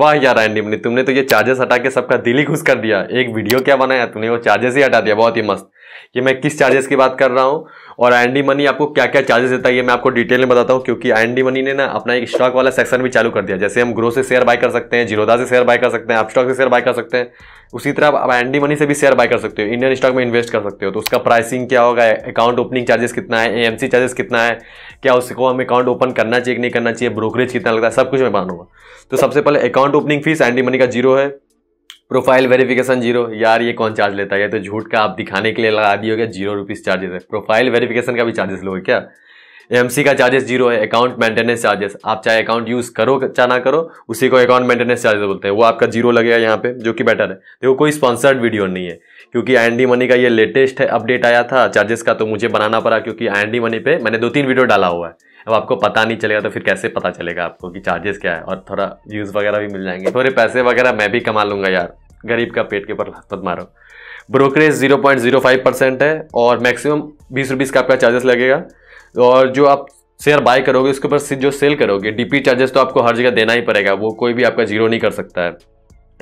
वाह यार ने तुमने तो ये चार्जेस हटा के सबका दिल ही खुश कर दिया एक वीडियो क्या बनाया तुमने वो चार्जेस ही हटा दिया बहुत ही मस्त ये मैं किस चार्जेस की बात कर रहा हूँ और एंडी मनी आपको क्या क्या चार्जेस देता है ये मैं आपको डिटेल में बताता हूँ क्योंकि एंडी मनी ने ना अपना एक स्टॉक वाला सेक्शन भी चालू कर दिया जैसे हम ग्रो से शेयर बाय कर सकते हैं जीरोदा से शेयर बाय कर सकते हैं आप स्टॉक से शेयर बाय कर सकते हैं उसी तरह आप एंडी मनी से भी शेयर बाय कर सकते हो इंडियन स्टॉक में इन्वेस्ट कर सकते हो तो उसका प्राइसिंग क्या होगा अकाउंट ओपनिंग चार्जेस कितना है एएमसी चार्जेस कितना है क्या उसको हम अकाउंट ओपन करना चाहिए कि नहीं करना चाहिए ब्रोकरेज कितना लगता है सब कुछ मैं मानूंगा तो सबसे पहले account account opening fees anti money का जीरो है प्रोफाइल वेरिफिकेशन जीरो यार ये कौन चार्ज लेता है ये तो झूठ का आप दिखाने के लिए लगा दिए हो गया जीरो रुपीज़ चार्जेस है प्रोफाइल वेरिफिकेशन का भी चार्जेस लोगे क्या एम का चार्जेस जीरो है अकाउंट मेंटेनेंस चार्जेस आप चाहे अकाउंट यूज़ करो चाहे ना करो उसी को अकाउंट मेंटेनेंस चार्जेस बोलते हैं वो आपका जीरो लगेगा यहाँ पे जो कि बेटर है देखो कोई स्पॉन्सर्ड वीडियो नहीं है क्योंकि आई मनी का ये लेटेस्ट है अपडेट आया था चार्जेस का तो मुझे बनाना पड़ा क्योंकि आई मनी पे मैंने दो तीन वीडियो डाला हुआ है अब आपको पता नहीं चलेगा तो फिर कैसे पता चलेगा आपको कि चार्जेस क्या है और थोड़ा व्यूज़ वगैरह भी मिल जाएंगे थोड़े पैसे वगैरह मैं भी कमा लूँगा यार गरीब का पेट के ऊपर लात मत मारो brokerage zero point zero five percent है और मैक्सिमम बीस रुपीज़ का आपका चार्जेस लगेगा और जो आप शेयर बाय करोगे उसके ऊपर जो सेल करोगे डीपी चार्जेस तो आपको हर जगह देना ही पड़ेगा वो कोई भी आपका जीरो नहीं कर सकता है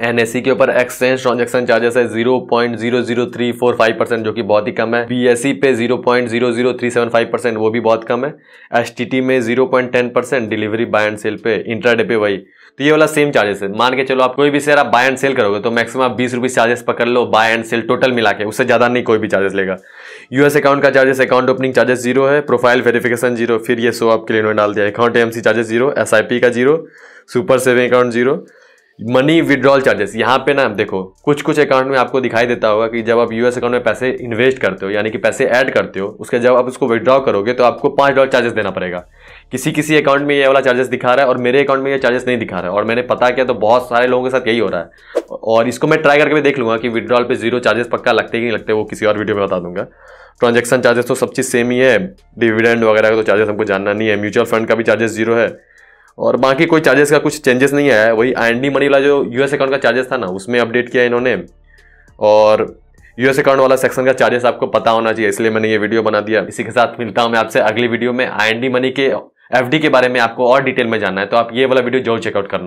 एन के ऊपर एक्सचेंज ट्रांजेक्शन चार्जेस है zero point zero zero three four five percent जो कि बहुत ही कम है बी पे zero point zero zero three seven five percent वो भी बहुत कम है एस में zero point ten percent delivery buy and sell पे इंटरडे पे वही तो ये वाला सेम चार्जेस है मान के चलो आप कोई भी शेयर आप बाय एंड सेल करोगे तो मैक्सिमम आप बीस रुपीज चार्जेस पकड़ लो बाय एंड सेल टोटल मिला के उससे ज़्यादा नहीं कोई भी चार्जेस लेगा यूएस अकाउंट का charges account opening charges zero है प्रोफाइल वेरिफिकेशन जीरो फिर ये सो आपके लिए में डाल दिया account M charges zero S का zero super saving account zero money withdrawal charges यहाँ पे ना देखो कुछ कुछ अकाउंट में आपको दिखाई देता होगा कि जब आप यूएस अकाउंट में पैसे इन्वेस्ट करते हो यानी कि पैसे ऐड करते हो उसके जब आप उसको विड्रॉ करोगे तो आपको पाँच डॉलर चार्जेस देना पड़ेगा किसी किसी अकाउंट में ये वाला चार्जेस दिखा रहा है और मेरे अकाउंट में ये चार्जेस नहीं दिखा रहा है और मैंने पता किया तो बहुत सारे लोगों के साथ यही हो रहा है और इसको मैं ट्राई करके भी देख लूँगा कि विड्रॉल पर जीरो चार्जेस पक्का लगते कि नहीं लगते वो किसी और वीडियो में बता दूंगा ट्रांजेक्शन चार्जेस तो सब चीज़ सेम ही है डिविडेंड वगैरह का तो चार्जेस हमको जानना नहीं है म्यूचुअल फंड का भी चार्जेस जीरो है और बाकी कोई चार्जेस का कुछ चेंजेस नहीं आया वही आई डी मनी वाला जो यू एस अकाउंट का चार्जेस था ना उसमें अपडेट किया इन्होंने और यू एस अकाउंट वाला सेक्शन का चार्जेस आपको पता होना चाहिए इसलिए मैंने ये वीडियो बना दिया इसी के साथ मिलता हूँ मैं आपसे अगली वीडियो में आई मनी के एफ के बारे में आपको और डिटेल में जानना है तो आप ये वाला वीडियो जरूर चेकआउट करना